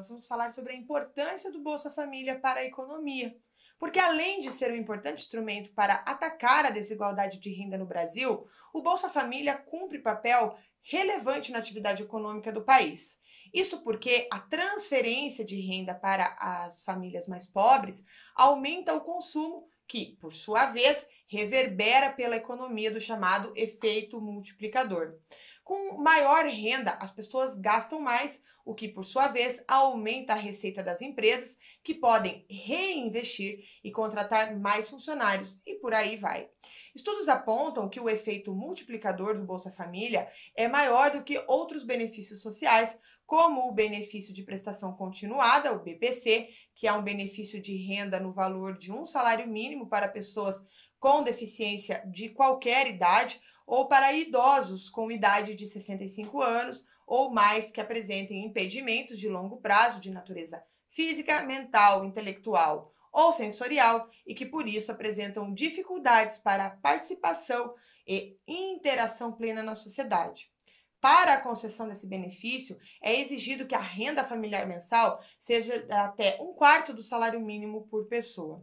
nós vamos falar sobre a importância do Bolsa Família para a economia. Porque além de ser um importante instrumento para atacar a desigualdade de renda no Brasil, o Bolsa Família cumpre papel relevante na atividade econômica do país. Isso porque a transferência de renda para as famílias mais pobres aumenta o consumo, que, por sua vez, reverbera pela economia do chamado efeito multiplicador. Com maior renda, as pessoas gastam mais, o que por sua vez aumenta a receita das empresas, que podem reinvestir e contratar mais funcionários e por aí vai. Estudos apontam que o efeito multiplicador do Bolsa Família é maior do que outros benefícios sociais, como o benefício de prestação continuada, o BPC, que é um benefício de renda no valor de um salário mínimo para pessoas com deficiência de qualquer idade ou para idosos com idade de 65 anos ou mais que apresentem impedimentos de longo prazo de natureza física, mental, intelectual ou sensorial e que por isso apresentam dificuldades para a participação e interação plena na sociedade. Para a concessão desse benefício, é exigido que a renda familiar mensal seja até um quarto do salário mínimo por pessoa.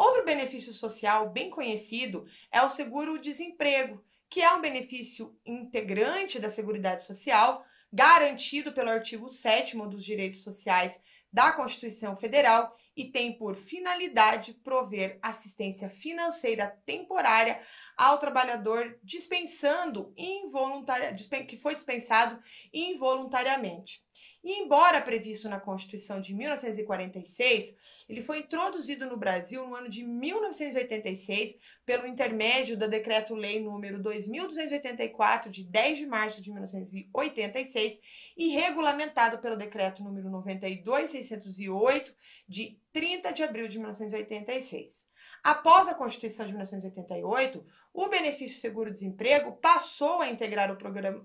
Outro benefício social bem conhecido é o seguro-desemprego, que é um benefício integrante da Seguridade Social, garantido pelo artigo 7 dos Direitos Sociais da Constituição Federal e tem por finalidade prover assistência financeira temporária ao trabalhador dispensando involuntaria, que foi dispensado involuntariamente. E embora previsto na Constituição de 1946, ele foi introduzido no Brasil no ano de 1986 pelo intermédio do Decreto-Lei número 2284 de 10 de março de 1986 e regulamentado pelo Decreto número 92608 de 30 de abril de 1986. Após a Constituição de 1988, o benefício seguro-desemprego passou a integrar o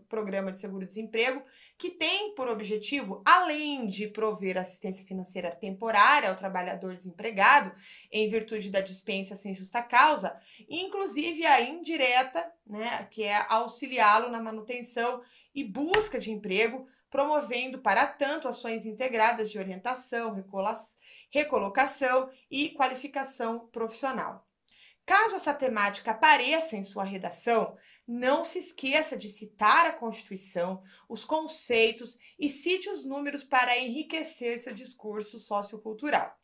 programa de seguro-desemprego, que tem por objetivo, além de prover assistência financeira temporária ao trabalhador desempregado, em virtude da dispensa sem justa causa, inclusive a indireta, né, que é auxiliá-lo na manutenção e busca de emprego, promovendo, para tanto, ações integradas de orientação, recolocação e qualificação profissional. Caso essa temática apareça em sua redação, não se esqueça de citar a Constituição, os conceitos e cite os números para enriquecer seu discurso sociocultural.